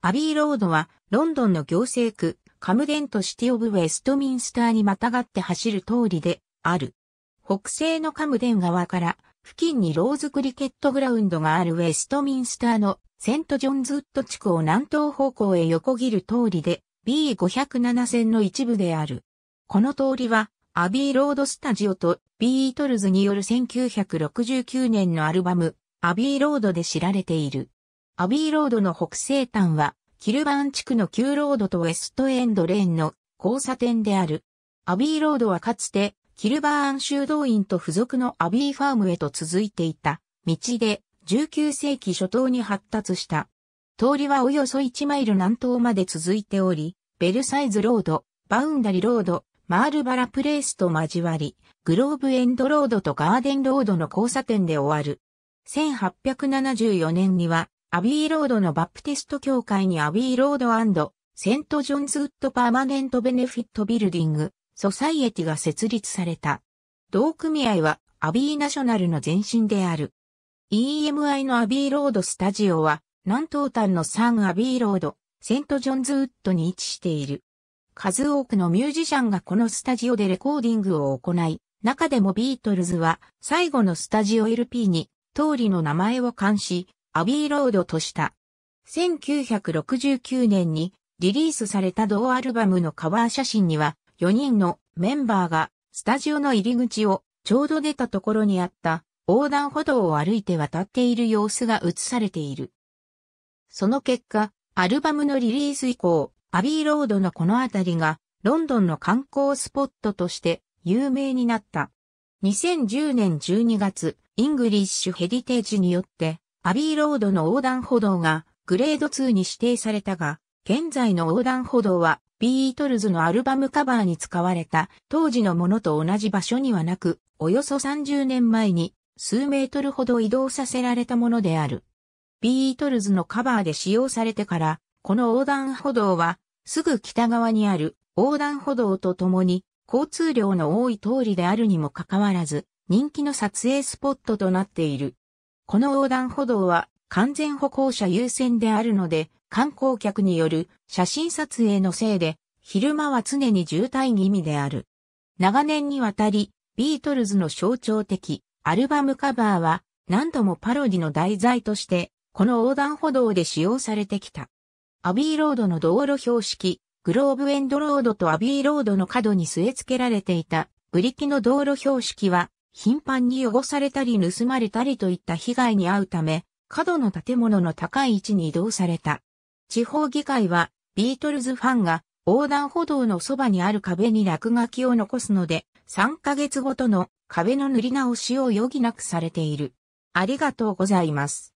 アビーロードは、ロンドンの行政区、カムデントシティオブウェストミンスターにまたがって走る通りで、ある。北西のカムデン側から、付近にローズクリケットグラウンドがあるウェストミンスターのセントジョンズウッド地区を南東方向へ横切る通りで B507 線の一部である。この通りはアビーロードスタジオとビートルズによる1969年のアルバムアビーロードで知られている。アビーロードの北西端は、キルバーン地区の旧ロードとウェストエンドレーンの交差点である。アビーロードはかつて、キルバーン修道院と付属のアビーファームへと続いていた道で、19世紀初頭に発達した。通りはおよそ1マイル南東まで続いており、ベルサイズロード、バウンダリロード、マールバラプレイスと交わり、グローブエンドロードとガーデンロードの交差点で終わる。1874年には、アビーロードのバプテスト教会にアビーロードセント・ジョンズ・ウッド・パーマネント・ベネフィット・ビルディング・ソサイエティが設立された。同組合はアビーナショナルの前身である。EMI のアビーロードスタジオは南東端のサン・アビーロード、セント・ジョンズ・ウッドに位置している。数多くのミュージシャンがこのスタジオでレコーディングを行い、中でもビートルズは最後のスタジオ LP に通りの名前を冠し、アビーロードとした。1969年にリリースされた同アルバムのカバー写真には4人のメンバーがスタジオの入り口をちょうど出たところにあった横断歩道を歩いて渡っている様子が映されている。その結果、アルバムのリリース以降、アビーロードのこの辺りがロンドンの観光スポットとして有名になった。2010年12月、イングリッシュヘリテージによってアビーロードの横断歩道がグレード2に指定されたが、現在の横断歩道はビートルズのアルバムカバーに使われた当時のものと同じ場所にはなく、およそ30年前に数メートルほど移動させられたものである。ビートルズのカバーで使用されてから、この横断歩道はすぐ北側にある横断歩道とともに交通量の多い通りであるにもかかわらず、人気の撮影スポットとなっている。この横断歩道は完全歩行者優先であるので、観光客による写真撮影のせいで、昼間は常に渋滞気味である。長年にわたり、ビートルズの象徴的アルバムカバーは何度もパロディの題材として、この横断歩道で使用されてきた。アビーロードの道路標識、グローブエンドロードとアビーロードの角に据え付けられていた、ブリキの道路標識は、頻繁に汚されたり盗まれたりといった被害に遭うため、角の建物の高い位置に移動された。地方議会は、ビートルズファンが横断歩道のそばにある壁に落書きを残すので、3ヶ月ごとの壁の塗り直しを余儀なくされている。ありがとうございます。